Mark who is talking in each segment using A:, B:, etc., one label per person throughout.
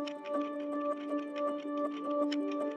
A: Thank you.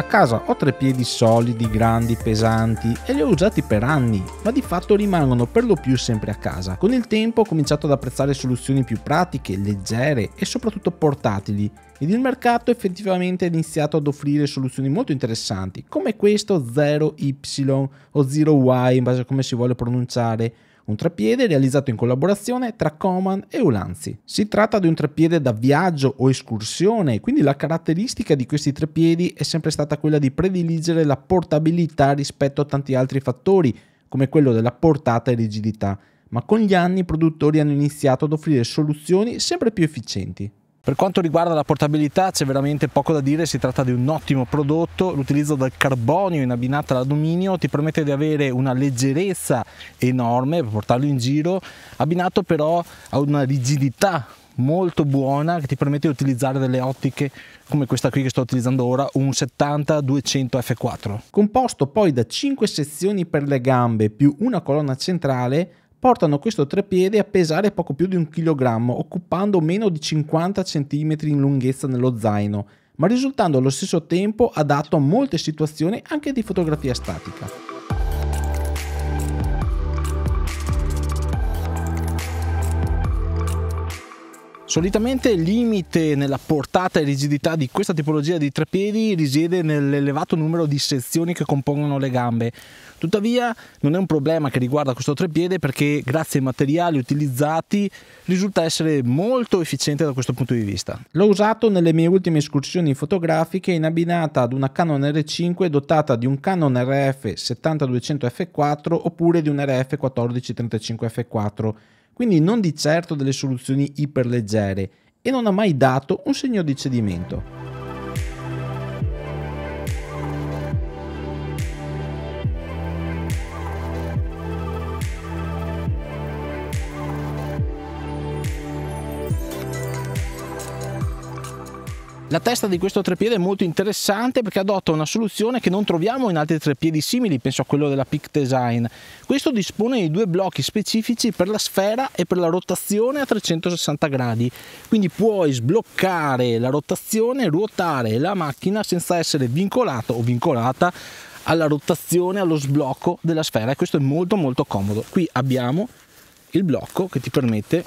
A: A casa ho tre piedi solidi, grandi, pesanti e li ho usati per anni, ma di fatto rimangono per lo più sempre a casa. Con il tempo ho cominciato ad apprezzare soluzioni più pratiche, leggere e soprattutto portatili ed il mercato effettivamente ha iniziato ad offrire soluzioni molto interessanti come questo 0Y o 0Y in base a come si vuole pronunciare un treppiede realizzato in collaborazione tra Coman e Ulanzi. Si tratta di un treppiede da viaggio o escursione, quindi la caratteristica di questi treppiedi è sempre stata quella di prediligere la portabilità rispetto a tanti altri fattori, come quello della portata e rigidità, ma con gli anni i produttori hanno iniziato ad offrire soluzioni sempre più efficienti. Per quanto riguarda la portabilità c'è veramente poco da dire, si tratta di un ottimo prodotto, l'utilizzo del carbonio in abbinata all'alluminio ti permette di avere una leggerezza enorme per portarlo in giro, abbinato però a una rigidità molto buona che ti permette di utilizzare delle ottiche come questa qui che sto utilizzando ora, un 70-200 F4. Composto poi da 5 sezioni per le gambe più una colonna centrale, portano questo trepiede a pesare poco più di un chilogrammo, occupando meno di 50 cm in lunghezza nello zaino, ma risultando allo stesso tempo adatto a molte situazioni anche di fotografia statica. Solitamente il limite nella portata e rigidità di questa tipologia di treppiedi risiede nell'elevato numero di sezioni che compongono le gambe. Tuttavia non è un problema che riguarda questo treppiede perché grazie ai materiali utilizzati risulta essere molto efficiente da questo punto di vista. L'ho usato nelle mie ultime escursioni fotografiche in abbinata ad una Canon R5 dotata di un Canon RF 7200 F4 oppure di un RF 1435 F4 quindi non di certo delle soluzioni iperleggere, e non ha mai dato un segno di cedimento. La testa di questo treppiede è molto interessante perché adotta una soluzione che non troviamo in altri treppiedi simili, penso a quello della Peak Design. Questo dispone di due blocchi specifici per la sfera e per la rotazione a 360 gradi, quindi puoi sbloccare la rotazione e ruotare la macchina senza essere vincolato o vincolata alla rotazione, allo sblocco della sfera e questo è molto molto comodo. Qui abbiamo il blocco che ti permette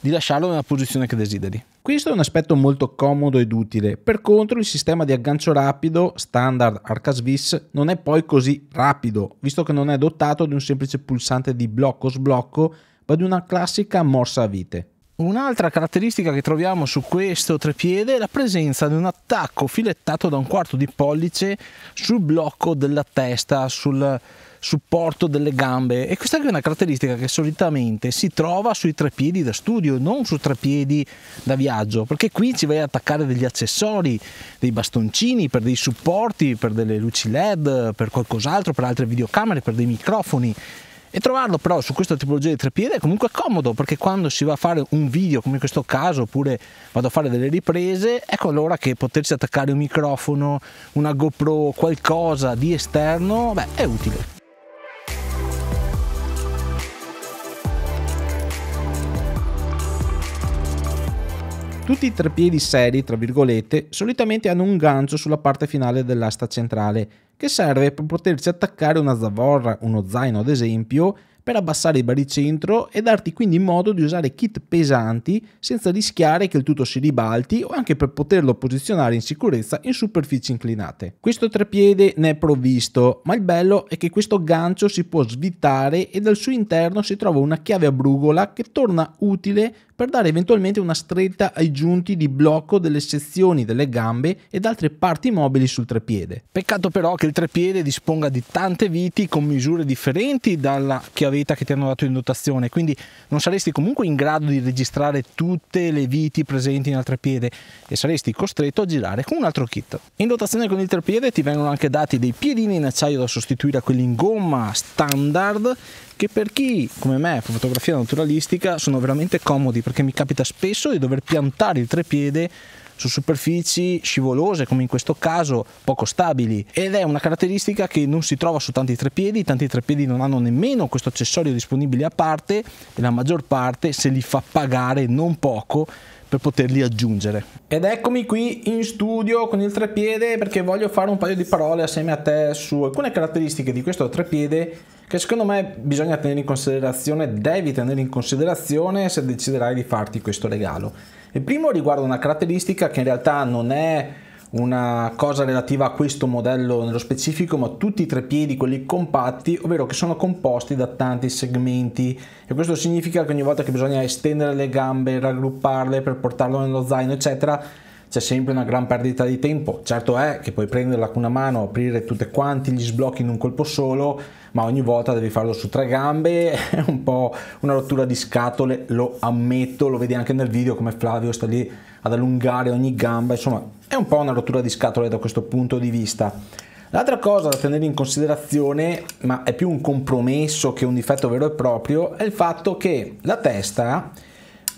A: di lasciarlo nella posizione che desideri. Questo è un aspetto molto comodo ed utile, per contro il sistema di aggancio rapido standard Arcasvis non è poi così rapido, visto che non è dotato di un semplice pulsante di blocco-sblocco, ma di una classica morsa a vite. Un'altra caratteristica che troviamo su questo trepiede è la presenza di un attacco filettato da un quarto di pollice sul blocco della testa, sul supporto delle gambe e questa è una caratteristica che solitamente si trova sui trepiedi da studio, non su trepiedi da viaggio, perché qui ci vai ad attaccare degli accessori, dei bastoncini per dei supporti, per delle luci LED, per qualcos'altro, per altre videocamere, per dei microfoni e trovarlo però su questa tipologia di trepiede è comunque comodo perché quando si va a fare un video come in questo caso oppure vado a fare delle riprese, ecco allora che potersi attaccare un microfono, una GoPro, qualcosa di esterno, beh, è utile. Tutti i trepiedi seri, tra virgolette, solitamente hanno un gancio sulla parte finale dell'asta centrale che serve per poterci attaccare una zavorra, uno zaino ad esempio, per abbassare il baricentro e darti quindi modo di usare kit pesanti senza rischiare che il tutto si ribalti o anche per poterlo posizionare in sicurezza in superfici inclinate. Questo trepiede ne è provvisto, ma il bello è che questo gancio si può svitare e dal suo interno si trova una chiave a brugola che torna utile per dare eventualmente una stretta ai giunti di blocco delle sezioni delle gambe ed altre parti mobili sul trepiede. Peccato però che il trepiede disponga di tante viti con misure differenti dalla chiave vita che ti hanno dato in dotazione, quindi non saresti comunque in grado di registrare tutte le viti presenti in altrepiede e saresti costretto a girare con un altro kit. In dotazione con il trepiede ti vengono anche dati dei piedini in acciaio da sostituire a quelli in gomma standard che per chi come me fa fotografia naturalistica sono veramente comodi perché mi capita spesso di dover piantare il trepiede su superfici scivolose come in questo caso poco stabili ed è una caratteristica che non si trova su tanti treppiedi, tanti treppiedi non hanno nemmeno questo accessorio disponibile a parte e la maggior parte se li fa pagare non poco per poterli aggiungere. Ed eccomi qui in studio con il treppiede perché voglio fare un paio di parole assieme a te su alcune caratteristiche di questo treppiede che secondo me bisogna tenere in considerazione, devi tenere in considerazione se deciderai di farti questo regalo. Il primo riguarda una caratteristica che in realtà non è una cosa relativa a questo modello nello specifico, ma tutti i treppiedi, quelli compatti, ovvero che sono composti da tanti segmenti e questo significa che ogni volta che bisogna estendere le gambe, raggrupparle per portarlo nello zaino, eccetera, c'è sempre una gran perdita di tempo. Certo è che puoi prenderla con una mano, aprire tutti quanti gli sblocchi in un colpo solo, ma ogni volta devi farlo su tre gambe, è un po' una rottura di scatole, lo ammetto, lo vedi anche nel video come Flavio sta lì ad allungare ogni gamba, insomma è un po' una rottura di scatole da questo punto di vista. L'altra cosa da tenere in considerazione, ma è più un compromesso che un difetto vero e proprio, è il fatto che la testa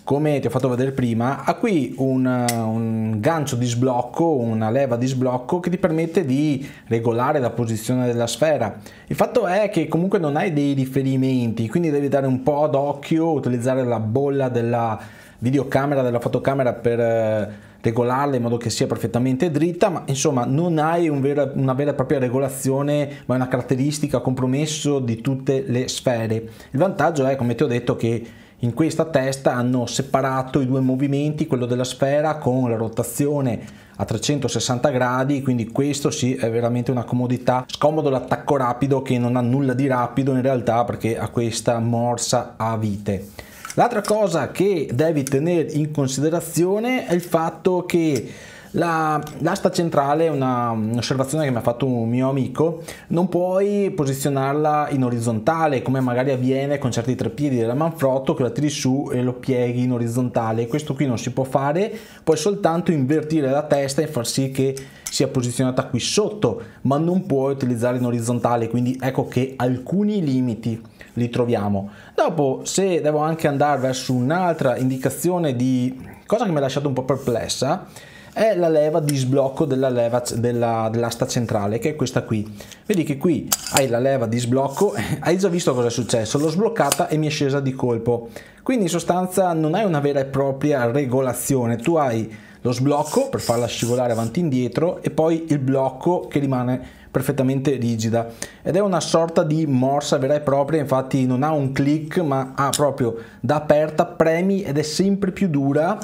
A: come ti ho fatto vedere prima, ha qui un, un, gancio di sblocco, una leva di sblocco che ti permette di regolare la posizione della sfera. Il fatto è che comunque non hai dei riferimenti, quindi devi dare un po' d'occhio, utilizzare la bolla della videocamera, della fotocamera per eh, regolarla in modo che sia perfettamente dritta, ma insomma non hai un vera, una vera e propria regolazione, ma è una caratteristica compromesso di tutte le sfere. Il vantaggio è, come ti ho detto, che in questa testa hanno separato i due movimenti, quello della sfera con la rotazione a 360 gradi, quindi questo sì è veramente una comodità. Scomodo l'attacco rapido che non ha nulla di rapido in realtà perché ha questa morsa a vite. L'altra cosa che devi tenere in considerazione è il fatto che la, l'asta centrale è una, un'osservazione che mi ha fatto un mio amico, non puoi posizionarla in orizzontale come magari avviene con certi treppiedi della Manfrotto che la tiri su e lo pieghi in orizzontale, questo qui non si può fare, puoi soltanto invertire la testa e far sì che sia posizionata qui sotto, ma non puoi utilizzarla in orizzontale, quindi ecco che alcuni limiti li troviamo. Dopo se devo anche andare verso un'altra indicazione di cosa che mi ha lasciato un po' perplessa, è la leva di sblocco della, leva, della, dell'asta centrale che è questa qui vedi che qui hai la leva di sblocco hai già visto cosa è successo l'ho sbloccata e mi è scesa di colpo quindi in sostanza non hai una vera e propria regolazione tu hai lo sblocco per farla scivolare avanti e indietro e poi il blocco che rimane perfettamente rigida ed è una sorta di morsa vera e propria infatti non ha un click ma ha proprio da aperta premi ed è sempre più dura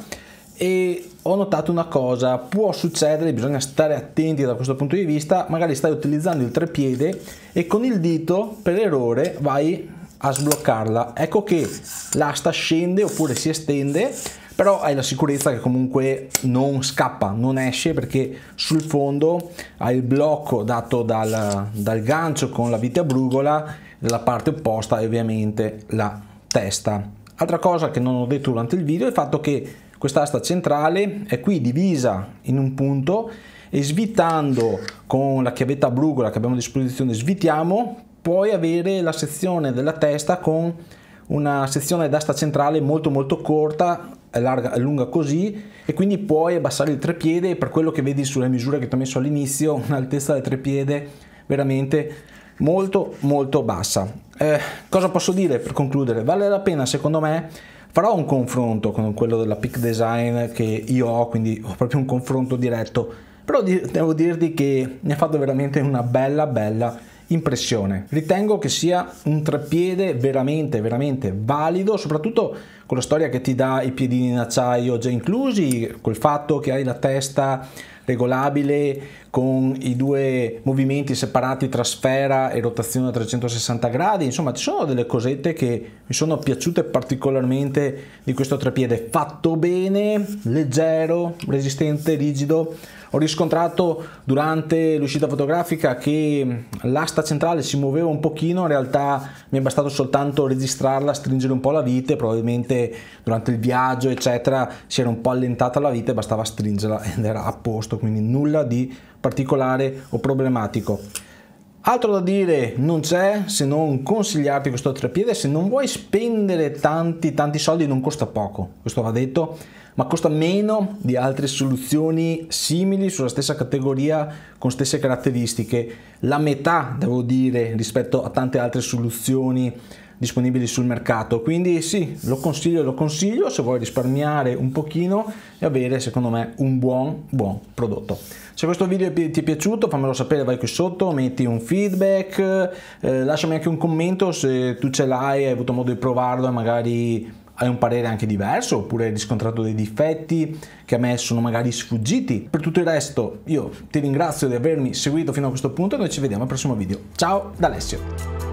A: e ho notato una cosa, può succedere, bisogna stare attenti da questo punto di vista, magari stai utilizzando il treppiede e con il dito per errore vai a sbloccarla, ecco che l'asta scende oppure si estende, però hai la sicurezza che comunque non scappa, non esce perché sul fondo hai il blocco dato dal, dal gancio con la vite a brugola, la parte opposta è ovviamente la testa. Altra cosa che non ho detto durante il video è il fatto che Quest'asta centrale è qui divisa in un punto e svitando con la chiavetta brugola che abbiamo a disposizione svitiamo puoi avere la sezione della testa con una sezione d'asta centrale molto molto corta è larga è lunga così e quindi puoi abbassare il trepiede e per quello che vedi sulle misure che ti ho messo all'inizio un'altezza del trepiede veramente molto molto bassa eh, cosa posso dire per concludere vale la pena secondo me farò un confronto con quello della Peak Design che io ho, quindi ho proprio un confronto diretto, però devo dirti che mi ha fatto veramente una bella bella impressione. Ritengo che sia un treppiede veramente, veramente valido, soprattutto con la storia che ti dà i piedini in acciaio già inclusi, col fatto che hai la testa regolabile con i due movimenti separati tra sfera e rotazione a 360 gradi, insomma ci sono delle cosette che mi sono piaciute particolarmente di questo trepiede, fatto bene, leggero, resistente, rigido, ho riscontrato durante l'uscita fotografica che l'asta centrale si muoveva un pochino, in realtà mi è bastato soltanto registrarla, stringere un po' la vite, probabilmente durante il viaggio eccetera si era un po' allentata la vite, bastava stringerla ed era a posto questo, quindi nulla di particolare o problematico. Altro da dire non c'è se non consigliarti questo treppiede se non vuoi spendere tanti tanti soldi non costa poco, questo va detto, ma costa meno di altre soluzioni simili sulla stessa categoria con stesse caratteristiche, la metà devo dire rispetto a tante altre soluzioni disponibili sul mercato quindi sì lo consiglio lo consiglio se vuoi risparmiare un pochino e avere secondo me un buon buon prodotto se questo video ti è piaciuto fammelo sapere vai qui sotto metti un feedback eh, lasciami anche un commento se tu ce l'hai hai avuto modo di provarlo e magari hai un parere anche diverso oppure hai riscontrato dei difetti che a me sono magari sfuggiti. Per tutto il resto io ti ringrazio di avermi seguito fino a questo punto e noi ci vediamo al prossimo video. Ciao da Alessio!